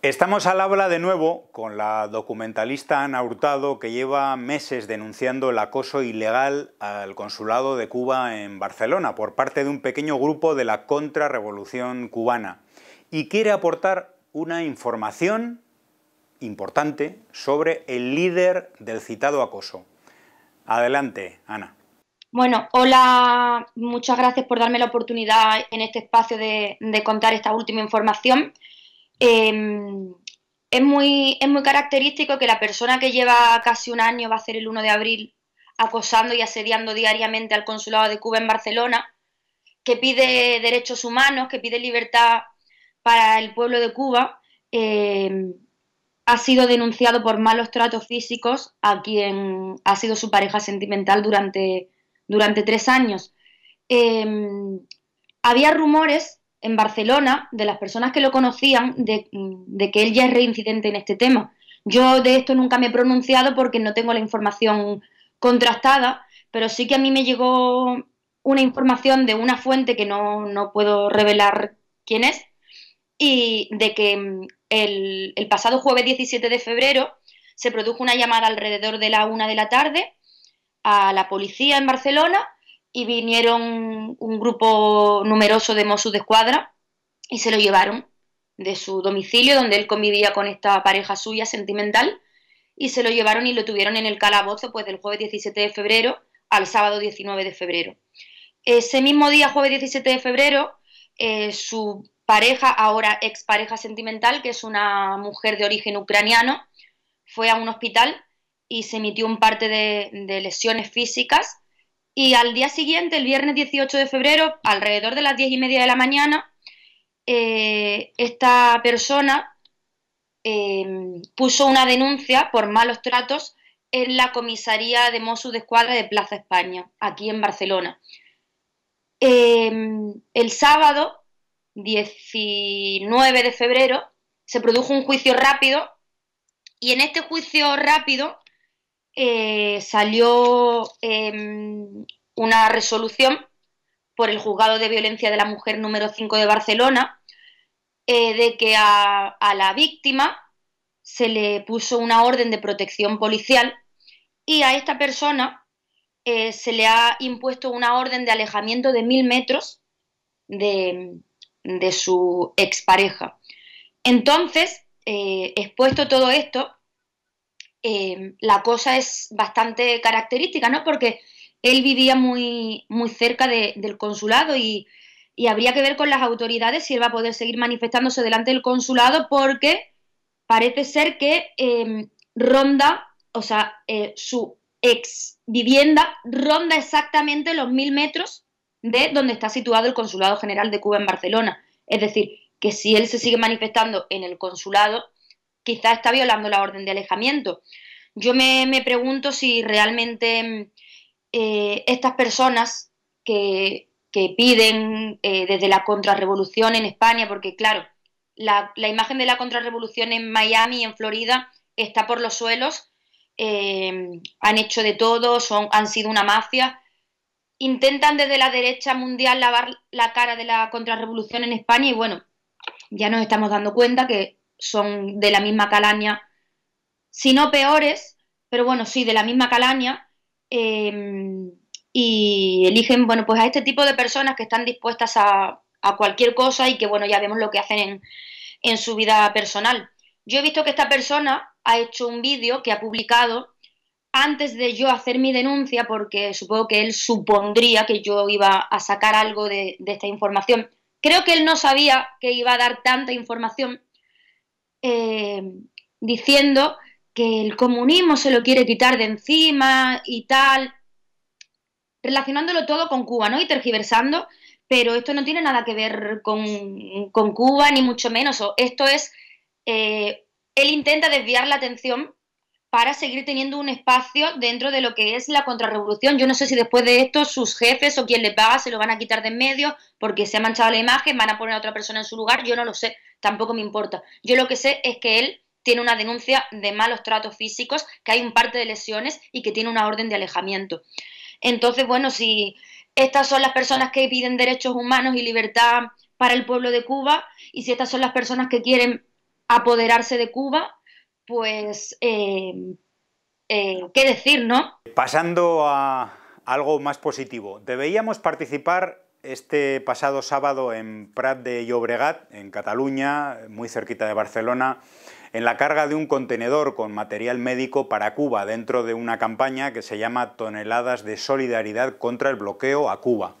Estamos al habla de nuevo con la documentalista Ana Hurtado, que lleva meses denunciando el acoso ilegal al consulado de Cuba en Barcelona por parte de un pequeño grupo de la contrarrevolución cubana y quiere aportar una información importante sobre el líder del citado acoso. Adelante, Ana. Bueno, hola, muchas gracias por darme la oportunidad en este espacio de, de contar esta última información. Em, es, muy, es muy característico que la persona que lleva casi un año va a ser el 1 de abril acosando y asediando diariamente al consulado de Cuba en Barcelona, que pide derechos humanos, que pide libertad para el pueblo de Cuba, em, ha sido denunciado por malos tratos físicos a quien ha sido su pareja sentimental durante, durante tres años. Em, había rumores en Barcelona de las personas que lo conocían de, que él ya es reincidente en este tema. Yo de esto nunca me he pronunciado porque no tengo la información contrastada, pero sí que a mí me llegó una información de una fuente que no, puedo revelar quién es, y de que mm, el, el, pasado jueves 17 de febrero se produjo una llamada alrededor de la una de la tarde a la policía en Barcelona y vinieron un grupo numeroso de Mossos de Escuadra y se lo llevaron de su domicilio donde él convivía con esta pareja suya sentimental y se lo llevaron y lo tuvieron en el calabozo pues del jueves 17 de febrero al sábado 19 de febrero. Ese mismo día, jueves 17 de febrero, eh, su pareja, ahora expareja sentimental, que es una mujer de origen ucraniano, fue a un hospital y se emitió un parte de lesiones físicas y al día siguiente, el viernes 18 de febrero, alrededor de las 10 y media de la mañana, eh, esta persona em, puso una denuncia por malos tratos en la comisaría de Mossos de Escuadra de Plaza España, aquí en Barcelona. Em, el sábado 19 de febrero se produjo un juicio rápido y en este juicio rápido eh, salió em, una resolución por el juzgado de violencia de la mujer número 5 de Barcelona eh, de que a, la víctima se le puso una orden de protección policial y a esta persona eh, se le ha impuesto una orden de alejamiento de mil metros de, su expareja. Entonces, eh, expuesto todo esto, la cosa es bastante característica, ¿no? Porque él vivía muy, muy cerca del consulado y, habría que ver con las autoridades si él va a poder seguir manifestándose delante del consulado porque parece ser que em, ronda, o sea, eh, su ex vivienda ronda exactamente los mil metros de donde está situado el Consulado General de Cuba en Barcelona. Es decir, que si él se sigue manifestando en el consulado, quizá está violando la orden de alejamiento. Yo me pregunto si realmente em, eh, estas personas que, piden eh, desde la contrarrevolución en España, porque claro, la, imagen de la contrarrevolución en Miami y en Florida está por los suelos, eh, han hecho de todo, son, han sido una mafia. Intentan desde la derecha mundial lavar la cara de la contrarrevolución en España y bueno, ya nos estamos dando cuenta que son de la misma calaña, si no peores, pero bueno, sí, de la misma calaña Em, y eligen, bueno, pues a este tipo de personas que están dispuestas a, cualquier cosa y que, bueno, ya vemos lo que hacen en, en su vida personal. Yo he visto que esta persona ha hecho un vídeo que ha publicado antes de yo hacer mi denuncia, porque supongo que él supondría que yo iba a sacar algo de, esta información. Creo que él no sabía que iba a dar tanta información em, diciendo que el comunismo se lo quiere quitar de encima y tal, relacionándolo todo con Cuba, ¿no? Y tergiversando, pero esto no tiene nada que ver con, Cuba, ni mucho menos. Esto es, eh, él intenta desviar la atención para seguir teniendo un espacio dentro de lo que es la contrarrevolución. Yo no sé si después de esto sus jefes o quien le paga se lo van a quitar de en medio porque se ha manchado la imagen, van a poner a otra persona en su lugar, yo no lo sé, tampoco me importa. Yo lo que sé es que él tiene una denuncia de malos tratos físicos, que hay un parte de lesiones y que tiene una orden de alejamiento. Entonces, bueno, si estas son las personas que piden derechos humanos y libertad para el pueblo de Cuba, y si estas son las personas que quieren apoderarse de Cuba, pues, eh, eh, ¿qué decir, no? Pasando a algo más positivo, deberíamos participar este pasado sábado en Prat de Llobregat, en Cataluña, muy cerquita de Barcelona, en la carga de un contenedor con material médico para Cuba dentro de una campaña que se llama Toneladas de Solidaridad contra el Bloqueo a Cuba,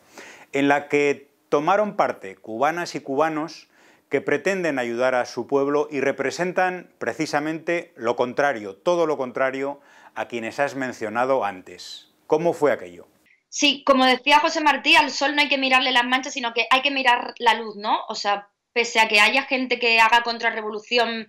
en la que tomaron parte cubanas y cubanos que pretenden ayudar a su pueblo y representan precisamente lo contrario, todo lo contrario a quienes has mencionado antes. ¿Cómo fue aquello? Sí, como decía José Martí, al sol no hay que mirarle las manchas, sino que hay que mirar la luz, ¿no? O sea, pese a que haya gente que haga contrarrevolución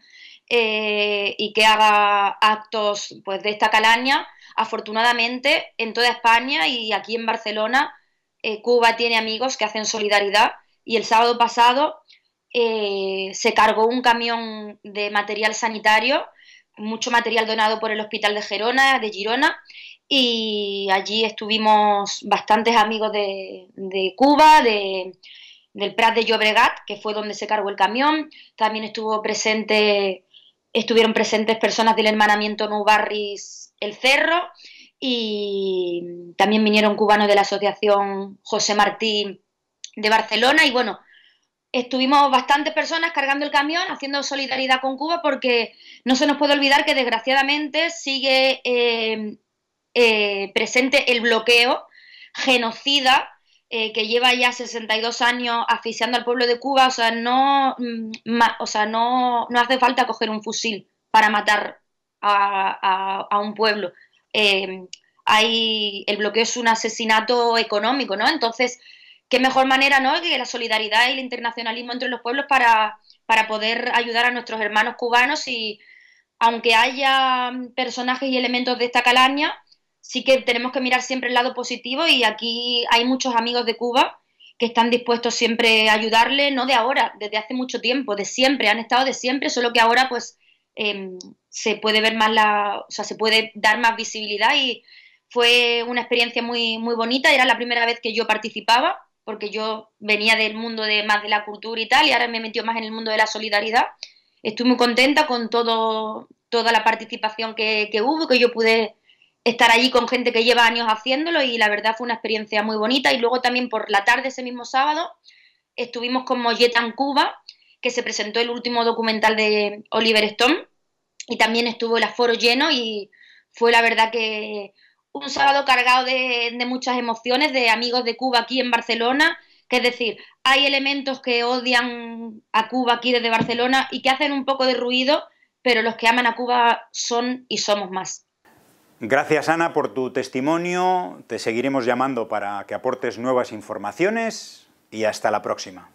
eh, y que haga actos pues, de esta calaña. Afortunadamente, en toda España y aquí en Barcelona, eh, Cuba tiene amigos que hacen solidaridad y el sábado pasado eh, se cargó un camión de material sanitario, mucho material donado por el Hospital de Gerona, de Girona, y allí estuvimos bastantes amigos de, Cuba, de, del Prat de Llobregat, que fue donde se cargó el camión. También estuvo presente estuvieron presentes personas del hermanamiento nubarris El Cerro y también vinieron cubanos de la asociación José Martín de Barcelona y bueno, estuvimos bastantes personas cargando el camión, haciendo solidaridad con Cuba porque no se nos puede olvidar que desgraciadamente sigue eh, eh, presente el bloqueo genocida eh, que lleva ya 62 años asfixiando al pueblo de Cuba, o sea, no, mm, o sea, no, hace falta coger un fusil para matar a, un pueblo. Em, hay, el bloqueo es un asesinato económico, ¿no? Entonces, qué mejor manera, ¿no? Que la solidaridad y el internacionalismo entre los pueblos para, para poder ayudar a nuestros hermanos cubanos y aunque haya mm, personajes y elementos de esta calaña, sí que tenemos que mirar siempre el lado positivo y aquí hay muchos amigos de Cuba que están dispuestos siempre a ayudarle, no de ahora, desde hace mucho tiempo, de siempre, han estado de siempre, solo que ahora pues em, se puede ver más la, o sea, se puede dar más visibilidad y fue una experiencia muy, muy bonita, era la primera vez que yo participaba, porque yo venía del mundo de más de la cultura y tal, y ahora me metió más en el mundo de la solidaridad. Estoy muy contenta con todo, toda la participación que, que hubo, que yo pude estar allí con gente que lleva años haciéndolo y la verdad fue una experiencia muy bonita. Y luego también por la tarde ese mismo sábado estuvimos con Molleta en Cuba, que se presentó el último documental de Oliver Stone y también estuvo el aforo lleno y fue la verdad que un sábado cargado de, de muchas emociones, de amigos de Cuba aquí en Barcelona, que es decir, hay elementos que odian a Cuba aquí desde Barcelona y que hacen un poco de ruido, pero los que aman a Cuba son y somos más. Gracias Ana por tu testimonio, te seguiremos llamando para que aportes nuevas informaciones y hasta la próxima.